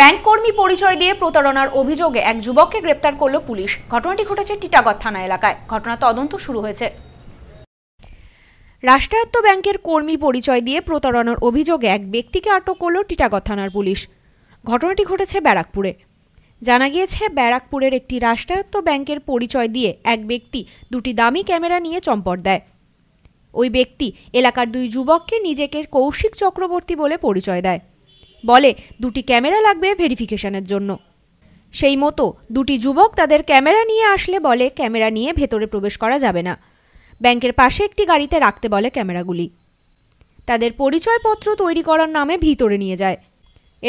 bank কর্মী পরিচয় দিয়ে প্রতারণার অভিযোগে এক যুবককে গ্রেপ্তার করল পুলিশ ঘটনাটি ঘটেছে টিটাগড় থানা এলাকায় ঘটনা তদন্ত শুরু হয়েছে রাষ্ট্রায়ত্ত ব্যাংকের কর্মী পরিচয় দিয়ে প্রতারণার অভিযোগে এক ব্যক্তিকে আটক করল টিটাগড় থানার পুলিশ ঘটনাটি ঘটেছে ব্যারাকপুরে জানা গিয়েছে ব্যারাকপুরের একটি রাষ্ট্রায়ত্ত ব্যাংকের পরিচয় দিয়ে এক ব্যক্তি দুটি দামি ক্যামেরা নিয়ে চম্পট দেয় ওই ব্যক্তি এলাকার দুই যুবককে নিজেকে কৌশিক চক্রবর্তী বলে পরিচয় দেয় বলে দুটি ক্যামেরা লাগবে ভেরিফিকেশনের জন্য সেই মতো দুটি যুবক তাদের ক্যামেরা নিয়ে আসলে বলে ক্যামেরা নিয়ে ভেতরে প্রবেশ করা যাবে না ব্যাংকের পাশে একটি গাড়িতে রাখতে বলে ক্যামেরাগুলি তাদের পরিচয়পত্র তৈরি করার নামে ভিতরে নিয়ে যায়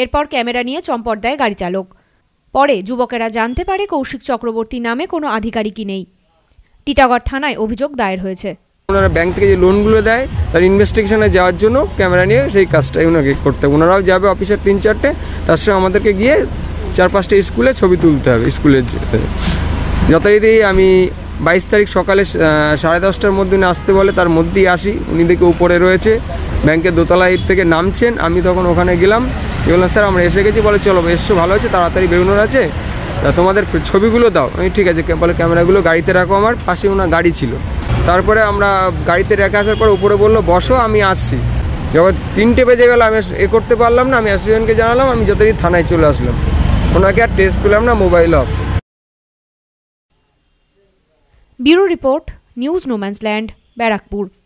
এরপর ক্যামেরা নিয়ে চম্পট দেয় গাড়ি চালক পরে যুবকেরা জানতে পারে কৌশিক চক্রবর্তী নামে কোনো আধিকারিকই নেই টিটাগড় থানায় অভিযোগ দায়ের হয়েছে ওনারা ব্যাংক থেকে যে লোনগুলো দেয় তার ইনভেস্টিগেশনে যাওয়ার জন্য ক্যামেরা নিয়ে সেই কাজটাই ওনাকে করতে হবে ওনারাও যাবে অফিসের তিন চারটে তার সঙ্গে আমাদেরকে গিয়ে চার পাঁচটা স্কুলে ছবি তুলতে হবে স্কুলের যথারীতি আমি বাইশ তারিখ সকালে সাড়ে দশটার মধ্যে আসতে বলে তার মধ্যেই আসি উনি দেখে উপরে রয়েছে ব্যাংকের দোতলায় থেকে নামছেন আমি তখন ওখানে গেলাম বললাম স্যার আমরা এসে গেছি বলে চলো এসছো ভালো হয়েছে তাড়াতাড়ি বেরোনোর আছে তা তোমাদের ছবিগুলো দাও আমি ঠিক আছে বলে ক্যামেরাগুলো গাড়িতে রাখো আমার পাশে ওনার গাড়ি ছিল তারপরে আমরা গাড়িতে রেখে আসার পর উপরে বললো বসো আমি আসছি যখন তিনটে বেজে গেল আমি এ করতে পারলাম না আমি অ্যাসিস্ট্যান্টকে জানালাম আমি যতই থানায় চলে আসলাম ওনাকে আর টেস্ট পেলাম না mobile off bureau report news no man's land Barrackpore